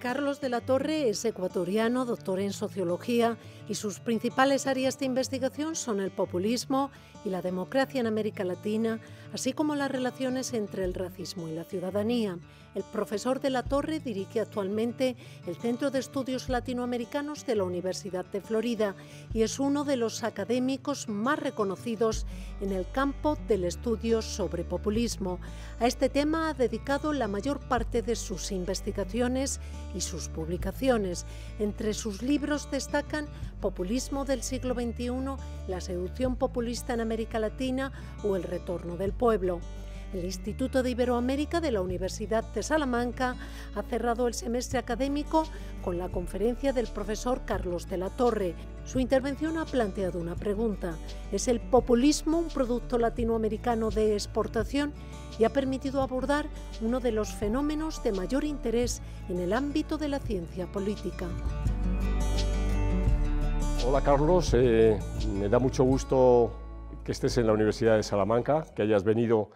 Carlos de la Torre es ecuatoriano, doctor en sociología, y sus principales áreas de investigación son el populismo y la democracia en América Latina, así como las relaciones entre el racismo y la ciudadanía. El profesor de la Torre dirige actualmente el Centro de Estudios Latinoamericanos de la Universidad de Florida y es uno de los académicos más reconocidos en el campo del estudio sobre populismo. A este tema ha dedicado la mayor parte de sus investigaciones y sus publicaciones. Entre sus libros destacan Populismo del siglo XXI, La seducción populista en América Latina o El retorno del pueblo. El Instituto de Iberoamérica de la Universidad de Salamanca ha cerrado el semestre académico con la conferencia del profesor Carlos de la Torre. Su intervención ha planteado una pregunta. ¿Es el populismo un producto latinoamericano de exportación? Y ha permitido abordar uno de los fenómenos de mayor interés en el ámbito de la ciencia política. Hola Carlos, eh, me da mucho gusto que estés en la Universidad de Salamanca, que hayas venido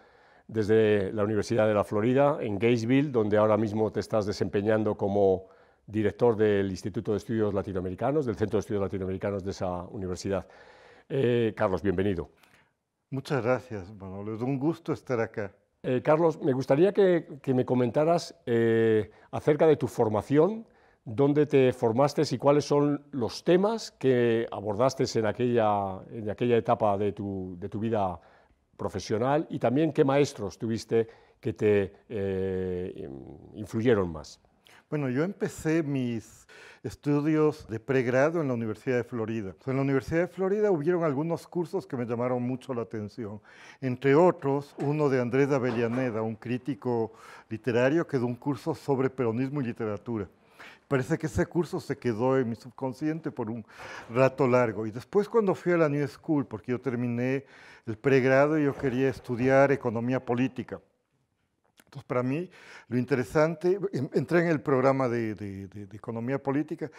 desde la Universidad de la Florida, en Gainesville, donde ahora mismo te estás desempeñando como director del Instituto de Estudios Latinoamericanos, del Centro de Estudios Latinoamericanos de esa universidad. Eh, Carlos, bienvenido. Muchas gracias, Manolo. Es un gusto estar acá. Eh, Carlos, me gustaría que, me comentaras eh, acerca de tu formación, dónde te formaste y cuáles son los temas que abordaste en aquella, etapa de tu, de tu vida profesional y también qué maestros tuviste que te eh, influyeron más? Bueno, yo empecé mis estudios de pregrado en la Universidad de Florida. Pues, en la Universidad de Florida hubieron algunos cursos que me llamaron mucho la atención, entre otros uno de Andrés Avellaneda, un crítico literario que dio un curso sobre peronismo y literatura. Parece que ese curso se quedó en mi subconsciente por un rato largo. Y después cuando fui a la New School, porque yo terminé el pregrado y yo quería estudiar economía política. Entonces, para mí, lo interesante, entré en el programa de, economía política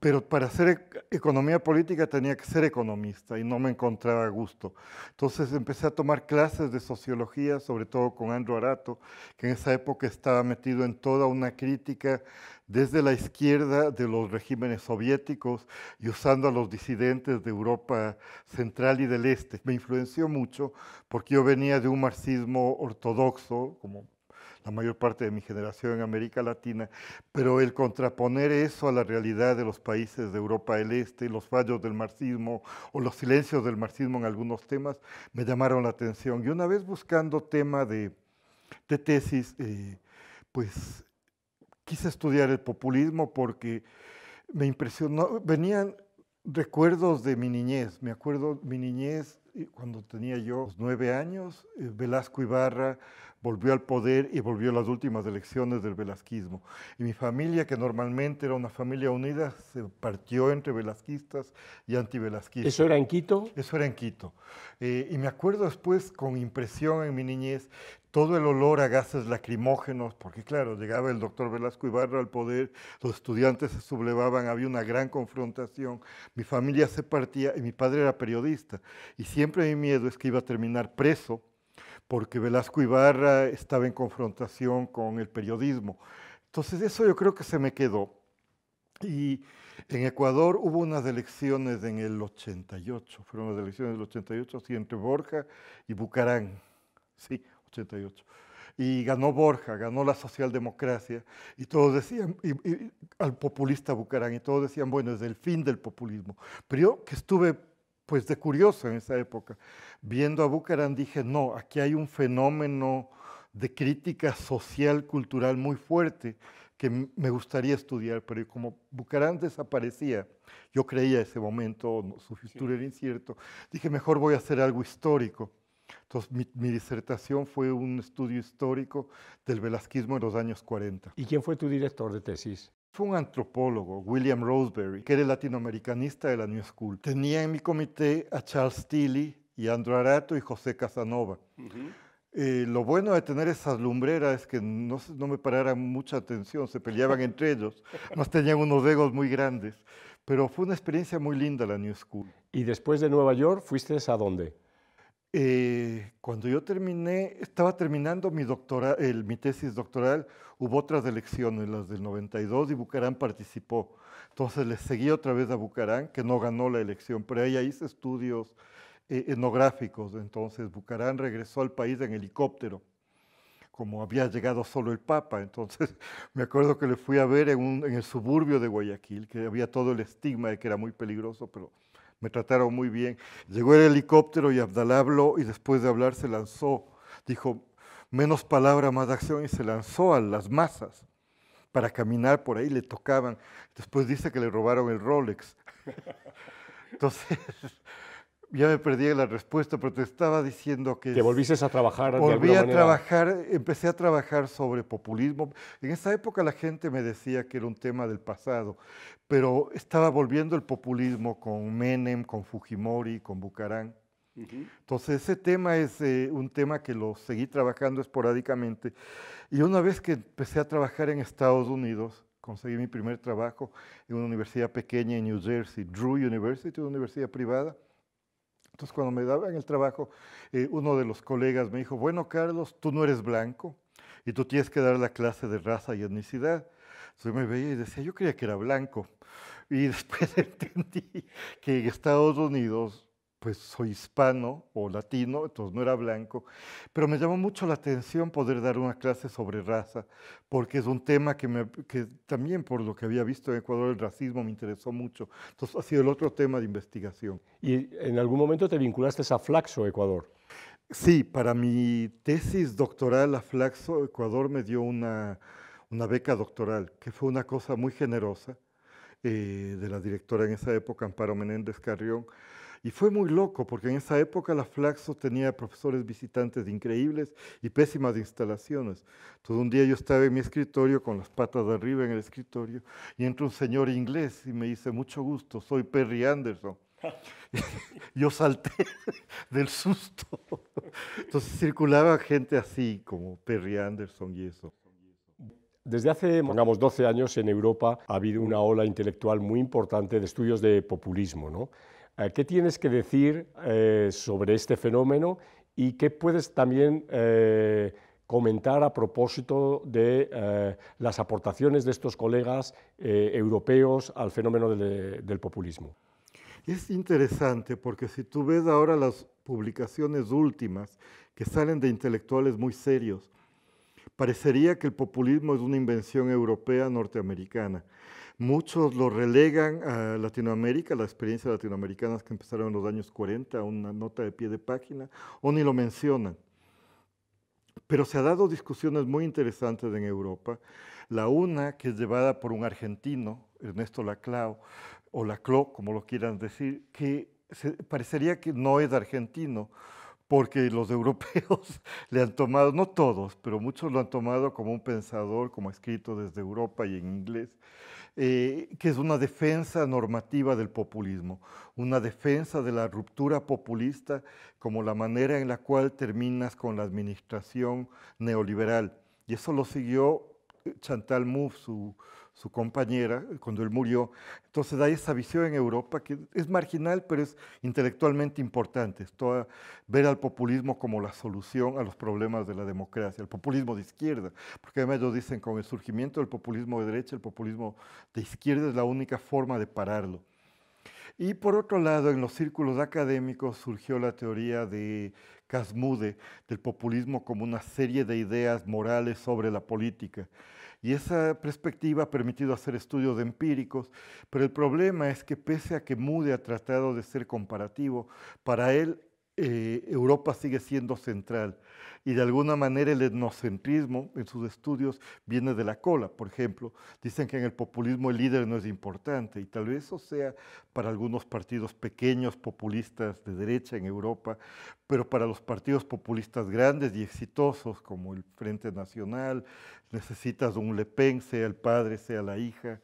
pero para hacer e, economía política tenía que ser economista y no me encontraba a gusto. Entonces empecé a tomar clases de sociología, sobre todo con Andrew Arato, que en esa época estaba metido en toda una crítica desde la izquierda de los regímenes soviéticos y usando a los disidentes de Europa Central y del Este. Me influenció mucho porque yo venía de un marxismo ortodoxo, como la mayor parte de mi generación en América Latina, pero el contraponer eso a la realidad de los países de Europa del Este, los fallos del marxismo o los silencios del marxismo en algunos temas, me llamaron la atención. Y una vez buscando tema de, tesis, eh, pues quise estudiar el populismo porque me impresionó, venían recuerdos de mi niñez, me acuerdo mi niñez cuando tenía yo pues, nueve años, eh, Velasco Ibarra volvió al poder y volvió a las últimas elecciones del velasquismo. Y mi familia, que normalmente era una familia unida, se partió entre velasquistas y anti-velasquistas. ¿Eso era en Quito? Eso era en Quito. Eh, y me acuerdo después, con impresión en mi niñez, todo el olor a gases lacrimógenos, porque claro, llegaba el doctor Velasco Ibarra al poder, los estudiantes se sublevaban, había una gran confrontación, mi familia se partía y mi padre era periodista. Y siempre mi miedo es que iba a terminar preso, porque Velasco Ibarra estaba en confrontación con el periodismo. Entonces eso yo creo que se me quedó. Y en Ecuador hubo unas elecciones en el 88, fueron las elecciones del 88, entre Borja y Bucarán. Sí, 88 y ganó Borja, ganó la socialdemocracia, y todos decían, al populista Bucarán, y todos decían, bueno, es el fin del populismo. Pero yo que estuve pues de curioso en esa época. Viendo a Bucarán dije, no, aquí hay un fenómeno de crítica social, cultural muy fuerte que me gustaría estudiar, pero como Bucarán desaparecía, yo creía ese momento, su futuro era incierto, dije, mejor voy a hacer algo histórico. Entonces, mi, mi, disertación fue un estudio histórico del velasquismo en los años 40. ¿Y quién fue tu director de tesis? Fue un antropólogo, William Roseberry, que era latinoamericanista de la New School. Tenía en mi comité a Charles Tilly y Andro Arato y José Casanova. Eh, lo bueno de tener esas lumbreras es que no, no me pararan mucha atención, se peleaban entre ellos, más tenían unos egos muy grandes. Pero fue una experiencia muy linda la New School. ¿Y después de Nueva York fuiste a dónde? Eh, cuando yo terminé, estaba terminando mi, mi tesis doctoral, hubo otras elecciones, las del 92, y Bucarán participó. Entonces le seguí otra vez a Bucarán, que no ganó la elección, pero ella hizo estudios eh, etnográficos. Entonces Bucarán regresó al país en helicóptero, como había llegado solo el Papa. Entonces me acuerdo que le fui a ver en, en el suburbio de Guayaquil, que había todo el estigma de que era muy peligroso, pero me trataron muy bien. Llegó el helicóptero y Abdalá habló y después de hablar se lanzó. Dijo, menos palabra, más acción y se lanzó a las masas para caminar por ahí, le tocaban. Después dice que le robaron el Rolex. Entonces, ya me perdí la respuesta, pero te estaba diciendo que... Te volviste a trabajar. Volví a trabajar, empecé a trabajar sobre populismo. En esa época la gente me decía que era un tema del pasado, pero estaba volviendo el populismo con Menem, con Fujimori, con Bucarán. Entonces ese tema es eh, un tema que lo seguí trabajando esporádicamente. Y una vez que empecé a trabajar en Estados Unidos, conseguí mi primer trabajo en una universidad pequeña en New Jersey, Drew University, una universidad privada entonces, cuando me daban el trabajo, eh, uno de los colegas me dijo, bueno, Carlos, tú no eres blanco y tú tienes que dar la clase de raza y etnicidad. Entonces me veía y decía, yo creía que era blanco. Y después entendí que en Estados Unidos pues soy hispano o latino, entonces no era blanco, pero me llamó mucho la atención poder dar una clase sobre raza, porque es un tema que, también por lo que había visto en Ecuador el racismo me interesó mucho, entonces ha sido el otro tema de investigación. ¿Y en algún momento te vinculaste a Flaxo, Ecuador? Sí, para mi tesis doctoral a Flaxo, Ecuador me dio una, beca doctoral, que fue una cosa muy generosa eh, de la directora en esa época, Amparo Menéndez Carrión. Y fue muy loco, porque en esa época la Flaxo tenía profesores visitantes increíbles y pésimas instalaciones. Todo un día yo estaba en mi escritorio, con las patas de arriba en el escritorio, y entra un señor inglés y me dice, mucho gusto, soy Perry Anderson. yo salté del susto. Entonces circulaba gente así, como Perry Anderson y eso. Desde hace, pongamos, 12 años en Europa ha habido una ola intelectual muy importante de estudios de populismo, ¿no? Eh, ¿Qué tienes que decir eh, sobre este fenómeno y qué puedes también eh, comentar a propósito de las aportaciones de estos colegas europeos al fenómeno del populismo? Es interesante porque si tú ves ahora las publicaciones últimas que salen de intelectuales muy serios, parecería que el populismo es una invención europea norteamericana. Muchos lo relegan a Latinoamérica, la experiencia latinoamericanas que empezaron en los años 40, una nota de pie de página, o ni lo mencionan. Pero se han dado discusiones muy interesantes en Europa. La una, que es llevada por un argentino, Ernesto Laclau, o Laclau, como lo quieran decir, que se, parecería que no es argentino, porque los europeos le han tomado, no todos, pero muchos lo han tomado como un pensador, como escrito desde Europa y en inglés eh, que es una defensa normativa del populismo, una defensa de la ruptura populista como la manera en la cual terminas con la administración neoliberal. Y eso lo siguió eh, Chantal Mouffe, su, su compañera, eh, cuando él murió. Entonces hay esa visión en Europa que es marginal, pero es intelectualmente importante. toda ver al populismo como la solución a los problemas de la democracia, el populismo de izquierda, porque además ellos dicen con el surgimiento del populismo de derecha, el populismo de izquierda es la única forma de pararlo. Y por otro lado, en los círculos académicos surgió la teoría de Casmude, del populismo como una serie de ideas morales sobre la política. Y esa perspectiva ha permitido hacer estudios empíricos, pero el problema es que pese a que Moody ha tratado de ser comparativo, para él eh, Europa sigue siendo central y de alguna manera el etnocentrismo en sus estudios viene de la cola. Por ejemplo, dicen que en el populismo el líder no es importante y tal vez eso sea para algunos partidos pequeños populistas de derecha en Europa, pero para los partidos populistas grandes y exitosos como el Frente Nacional, necesitas un Le Pen, sea el padre, sea la hija.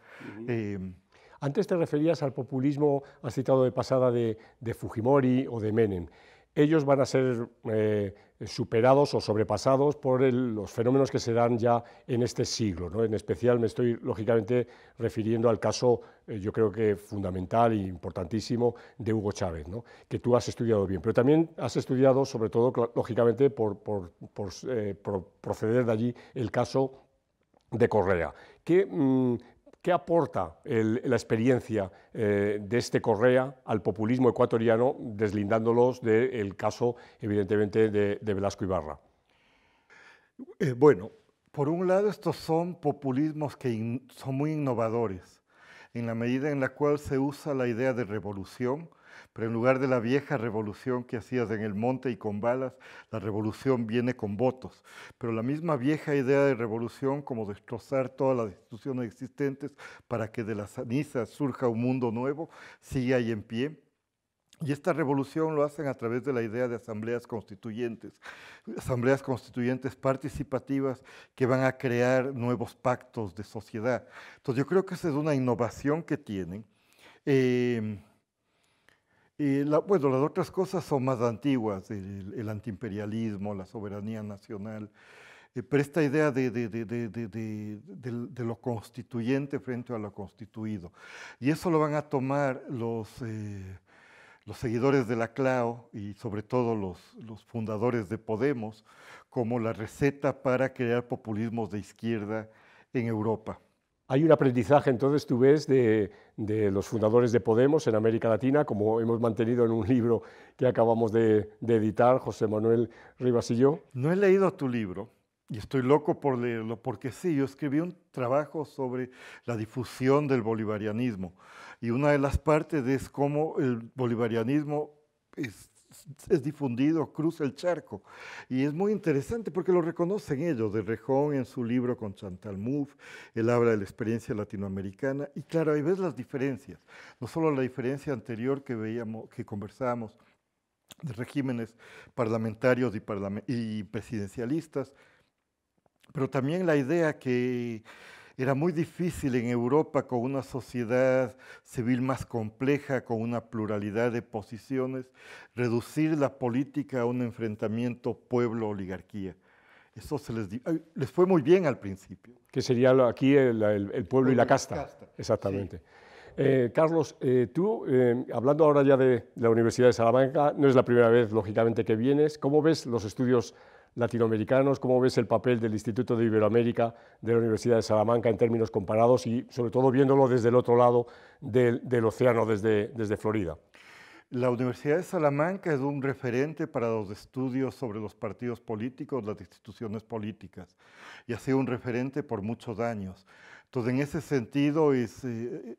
Em, antes te referías al populismo, has citado de pasada, de Fujimori o de Menem ellos van a ser eh, superados o sobrepasados por los fenómenos que se dan ya en este siglo. En especial me estoy, lógicamente, refiriendo al caso, eh, yo creo que fundamental e importantísimo, de Hugo Chávez, ¿no? que tú has estudiado bien, pero también has estudiado, sobre todo, lógicamente, por, eh, proceder de allí, el caso de Correa, que mm, ¿Qué aporta la experiencia eh, de este Correa al populismo ecuatoriano, deslindándolos del caso, evidentemente, de, Velasco Ibarra? Eh, bueno, por un lado, estos son populismos que son muy innovadores, en la medida en la cual se usa la idea de revolución pero en lugar de la vieja revolución que hacías en el monte y con balas, la revolución viene con votos. Pero la misma vieja idea de revolución, como destrozar todas las instituciones existentes para que de las cenizas surja un mundo nuevo, sigue ahí en pie. Y esta revolución lo hacen a través de la idea de asambleas constituyentes, asambleas constituyentes participativas que van a crear nuevos pactos de sociedad. Entonces yo creo que esa es una innovación que tienen. Eh, y bueno, las otras cosas son más antiguas, el, antiimperialismo, la soberanía nacional, eh, pero esta idea de, lo constituyente frente a lo constituido. Y eso lo van a tomar los, eh, seguidores de la CLAO y sobre todo los fundadores de Podemos como la receta para crear populismos de izquierda en Europa. Hay un aprendizaje, entonces, tú ves, de, los fundadores de Podemos en América Latina, como hemos mantenido en un libro que acabamos de, de editar, José Manuel Rivas y yo. No he leído tu libro y estoy loco por leerlo, porque sí, yo escribí un trabajo sobre la difusión del bolivarianismo y una de las partes es cómo el bolivarianismo es, es difundido, cruza el charco. Y es muy interesante porque lo reconocen ellos, de Rejón en su libro con Chantal Mouffe, él habla de la experiencia latinoamericana y claro, ahí ves las diferencias, no solo la diferencia anterior que veíamos, que conversábamos de regímenes parlamentarios y, y presidencialistas, pero también la idea que era muy difícil en Europa, con una sociedad civil más compleja, con una pluralidad de posiciones, reducir la política a un enfrentamiento pueblo-oligarquía. Eso se les, les, fue muy bien al principio. Que sería aquí el, pueblo, y la casta. Exactamente. Eh, Carlos, eh, tú, eh, hablando ahora ya de la Universidad de Salamanca, no es la primera vez, lógicamente, que vienes. ¿Cómo ves los estudios latinoamericanos, cómo ves el papel del Instituto de Iberoamérica de la Universidad de Salamanca en términos comparados y sobre todo viéndolo desde el otro lado del, océano, desde, desde Florida. La Universidad de Salamanca es un referente para los estudios sobre los partidos políticos, las instituciones políticas, y ha sido un referente por muchos años. Entonces, en ese sentido, es, eh,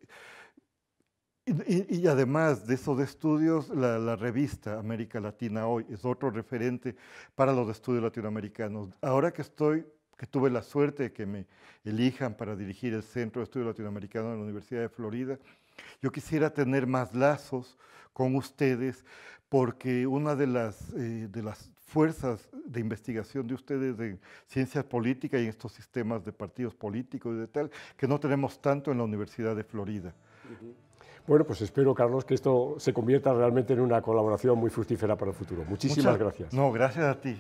y, además de esos estudios, la, revista América Latina Hoy es otro referente para los estudios latinoamericanos. Ahora que estoy, que tuve la suerte de que me elijan para dirigir el Centro de Estudios Latinoamericanos de la Universidad de Florida, yo quisiera tener más lazos con ustedes porque una de las, eh, de las fuerzas de investigación de ustedes de ciencias políticas y en estos sistemas de partidos políticos y de tal, que no tenemos tanto en la Universidad de Florida. Bueno, pues espero, Carlos, que esto se convierta realmente en una colaboración muy fructífera para el futuro. Muchísimas gracias. No, gracias a ti.